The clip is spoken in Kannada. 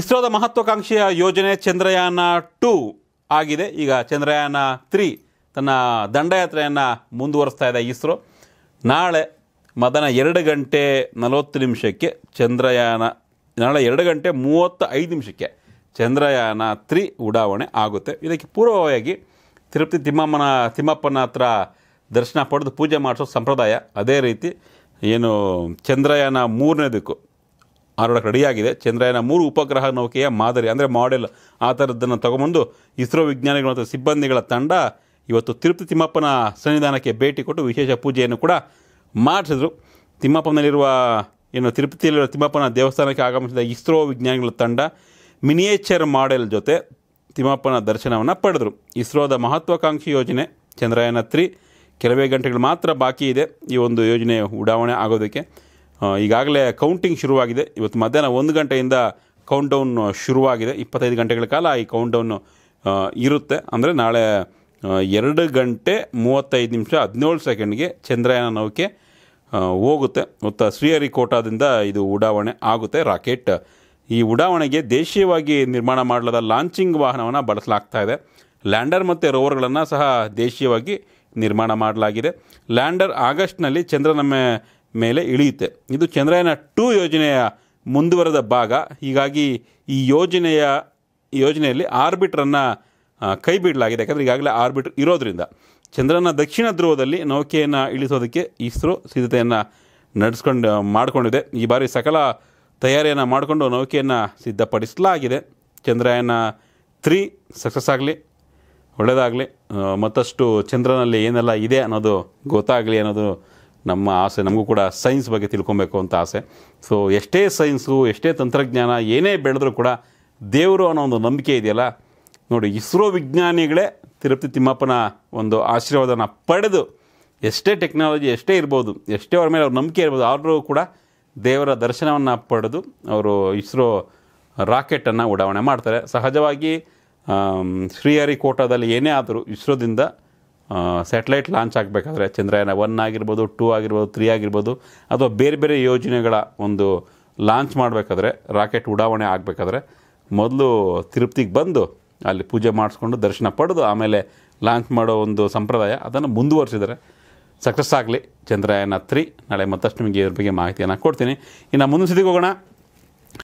ಇಸ್ರೋದ ಮಹತ್ವಾಕಾಂಕ್ಷೆಯ ಯೋಜನೆ ಚಂದ್ರಯಾನ ಟು ಆಗಿದೆ ಈಗ ಚಂದ್ರಯಾನ ತ್ರೀ ತನ್ನ ದಂಡಯಾತ್ರೆಯನ್ನು ಮುಂದುವರಿಸ್ತಾ ಇದೆ ಇಸ್ರೋ ನಾಳೆ ಮದನ ಎರಡು ಗಂಟೆ ನಲವತ್ತು ನಿಮಿಷಕ್ಕೆ ಚಂದ್ರಯಾನ ನಾಳೆ ಎರಡು ಗಂಟೆ ಮೂವತ್ತ ಐದು ನಿಮಿಷಕ್ಕೆ ಚಂದ್ರಯಾನ ತ್ರೀ ಉಡಾವಣೆ ಆಗುತ್ತೆ ಇದಕ್ಕೆ ಪೂರ್ವವಾಗಿ ತಿರುಪತಿ ತಿಮ್ಮಮ್ಮನ ತಿಮ್ಮಪ್ಪನ ಹತ್ರ ದರ್ಶನ ಪಡೆದು ಪೂಜೆ ಮಾಡಿಸೋ ಸಂಪ್ರದಾಯ ಅದೇ ರೀತಿ ಏನು ಚಂದ್ರಯಾನ ಮೂರನೇದಕ್ಕೂ ಆರೋಡಕ್ಕೆ ರೆಡಿಯಾಗಿದೆ ಚಂದ್ರಯಾನ ಮೂರು ಉಪಗ್ರಹ ನೌಕೆಯ ಮಾದರಿ ಅಂದರೆ ಮಾಡೆಲ್ ಆ ಥರದ್ದನ್ನು ತಗೊಬಂದು ಇಸ್ರೋ ವಿಜ್ಞಾನಿಗಳು ಮತ್ತು ಸಿಬ್ಬಂದಿಗಳ ತಂಡ ಇವತ್ತು ತಿರುಪತಿ ತಿಮ್ಮಪ್ಪನ ಸನ್ನಿಧಾನಕ್ಕೆ ಭೇಟಿ ಕೊಟ್ಟು ವಿಶೇಷ ಪೂಜೆಯನ್ನು ಕೂಡ ಮಾಡಿಸಿದ್ರು ತಿಮ್ಮಪ್ಪನಲ್ಲಿರುವ ಏನು ತಿರುಪತಿಯಲ್ಲಿರುವ ತಿಮ್ಮಪ್ಪನ ದೇವಸ್ಥಾನಕ್ಕೆ ಆಗಮಿಸಿದ ಇಸ್ರೋ ವಿಜ್ಞಾನಿಗಳ ತಂಡ ಮಿನಿಯೇಚರ್ ಮಾಡೆಲ್ ಜೊತೆ ತಿಮ್ಮಪ್ಪನ ದರ್ಶನವನ್ನು ಪಡೆದರು ಇಸ್ರೋದ ಮಹತ್ವಾಕಾಂಕ್ಷಿ ಯೋಜನೆ ಚಂದ್ರಯಾನ ತ್ರೀ ಕೆಲವೇ ಗಂಟೆಗಳು ಮಾತ್ರ ಬಾಕಿ ಇದೆ ಈ ಒಂದು ಯೋಜನೆ ಉಡಾವಣೆ ಆಗೋದಕ್ಕೆ ಈಗಾಗಲೇ ಕೌಂಟಿಂಗ್ ಶುರುವಾಗಿದೆ ಇವತ್ತು ಮಧ್ಯಾಹ್ನ ಒಂದು ಗಂಟೆಯಿಂದ ಕೌಂಟ್ ಶುರುವಾಗಿದೆ ಇಪ್ಪತ್ತೈದು ಗಂಟೆಗಳ ಕಾಲ ಈ ಕೌಂಟ್ ಇರುತ್ತೆ ಅಂದರೆ ನಾಳೆ ಎರಡು ಗಂಟೆ ಮೂವತ್ತೈದು ನಿಮಿಷ ಹದಿನೇಳು ಸೆಕೆಂಡ್ಗೆ ಚಂದ್ರಯಾನ ನೌಕೆ ಹೋಗುತ್ತೆ ಮತ್ತು ಶ್ರೀಹರಿಕೋಟಾದಿಂದ ಇದು ಉಡಾವಣೆ ಆಗುತ್ತೆ ರಾಕೆಟ್ ಈ ಉಡಾವಣೆಗೆ ದೇಶೀಯವಾಗಿ ನಿರ್ಮಾಣ ಮಾಡಲಾದ ಲಾಂಚಿಂಗ್ ವಾಹನವನ್ನು ಬಳಸಲಾಗ್ತಾ ಇದೆ ಲ್ಯಾಂಡರ್ ಮತ್ತು ರೋವರ್ಗಳನ್ನು ಸಹ ದೇಶೀಯವಾಗಿ ನಿರ್ಮಾಣ ಮಾಡಲಾಗಿದೆ ಲ್ಯಾಂಡರ್ ಆಗಸ್ಟ್ನಲ್ಲಿ ಚಂದ್ರನಮ್ಮೆ ಮೇಲೆ ಇಳಿಯುತ್ತೆ ಇದು ಚಂದ್ರಯಾನ ಟೂ ಯೋಜನೆಯ ಮುಂದುವರೆದ ಭಾಗ ಹೀಗಾಗಿ ಈ ಯೋಜನೆಯ ಯೋಜನೆಯಲ್ಲಿ ಆರ್ಬಿಟ್ರನ್ನು ಕೈ ಬಿಡಲಾಗಿದೆ ಯಾಕಂದರೆ ಈಗಾಗಲೇ ಆರ್ಬಿಟ್ ಇರೋದರಿಂದ ಚಂದ್ರನ ದಕ್ಷಿಣ ಧ್ರುವದಲ್ಲಿ ನೌಕೆಯನ್ನು ಇಳಿಸೋದಕ್ಕೆ ಇಸ್ರೋ ಸಿದ್ಧತೆಯನ್ನು ನಡೆಸ್ಕೊಂಡು ಮಾಡಿಕೊಂಡಿದೆ ಈ ಬಾರಿ ಸಕಲ ತಯಾರಿಯನ್ನು ಮಾಡಿಕೊಂಡು ನೌಕೆಯನ್ನು ಸಿದ್ಧಪಡಿಸಲಾಗಿದೆ ಚಂದ್ರಯಾನ ತ್ರೀ ಸಕ್ಸಸ್ ಆಗಲಿ ಒಳ್ಳೆಯದಾಗಲಿ ಮತ್ತಷ್ಟು ಚಂದ್ರನಲ್ಲಿ ಏನೆಲ್ಲ ಇದೆ ಅನ್ನೋದು ಗೊತ್ತಾಗಲಿ ಅನ್ನೋದು ನಮ್ಮ ಆಸೆ ನಮಗೂ ಕೂಡ ಸೈನ್ಸ್ ಬಗ್ಗೆ ತಿಳ್ಕೊಬೇಕು ಅಂತ ಆಸೆ ಸೊ ಎಷ್ಟೇ ಸೈನ್ಸು ಎಷ್ಟೇ ತಂತ್ರಜ್ಞಾನ ಏನೇ ಬೆಳೆದರೂ ಕೂಡ ದೇವರು ಅನ್ನೋ ಒಂದು ನಂಬಿಕೆ ಇದೆಯಲ್ಲ ನೋಡಿ ಇಸ್ರೋ ವಿಜ್ಞಾನಿಗಳೇ ತಿರುಪತಿ ತಿಮ್ಮಪ್ಪನ ಒಂದು ಆಶೀರ್ವಾದನ ಪಡೆದು ಎಷ್ಟೇ ಟೆಕ್ನಾಲಜಿ ಎಷ್ಟೇ ಇರ್ಬೋದು ಎಷ್ಟೇ ಅವ್ರ ಮೇಲೆ ಅವ್ರ ನಂಬಿಕೆ ಇರ್ಬೋದು ಆದರೂ ಕೂಡ ದೇವರ ದರ್ಶನವನ್ನು ಪಡೆದು ಅವರು ಇಸ್ರೋ ರಾಕೆಟನ್ನು ಉಡಾವಣೆ ಮಾಡ್ತಾರೆ ಸಹಜವಾಗಿ ಶ್ರೀಹರಿಕೋಟದಲ್ಲಿ ಏನೇ ಆದರೂ ಇಸ್ರೋದಿಂದ ಸ್ಯಾಟಲೈಟ್ ಲಾಂಚ್ ಆಗಬೇಕಾದ್ರೆ ಚಂದ್ರಯಾನ ಒನ್ ಆಗಿರ್ಬೋದು ಟೂ ಆಗಿರ್ಬೋದು ತ್ರೀ ಆಗಿರ್ಬೋದು ಅಥವಾ ಬೇರೆ ಬೇರೆ ಯೋಜನೆಗಳ ಒಂದು ಲಾಂಚ್ ಮಾಡಬೇಕಾದ್ರೆ ರಾಕೆಟ್ ಉಡಾವಣೆ ಆಗಬೇಕಾದ್ರೆ ಮೊದಲು ತಿರುಪ್ತಿಗೆ ಬಂದು ಅಲ್ಲಿ ಪೂಜೆ ಮಾಡಿಸ್ಕೊಂಡು ದರ್ಶನ ಪಡೆದು ಆಮೇಲೆ ಲಾಂಚ್ ಮಾಡೋ ಒಂದು ಸಂಪ್ರದಾಯ ಅದನ್ನು ಮುಂದುವರಿಸಿದರೆ ಸಕ್ಸಸ್ ಆಗಲಿ ಚಂದ್ರಯಾನ ತ್ರೀ ನಾಳೆ ಮತ್ತಷ್ಟು ನಿಮಗೆ ಇದ್ರ ಬಗ್ಗೆ ಮಾಹಿತಿಯನ್ನು ಕೊಡ್ತೀನಿ ಇನ್ನು ಮುಂದಿನ ಸತಿಗೆ ಹೋಗೋಣ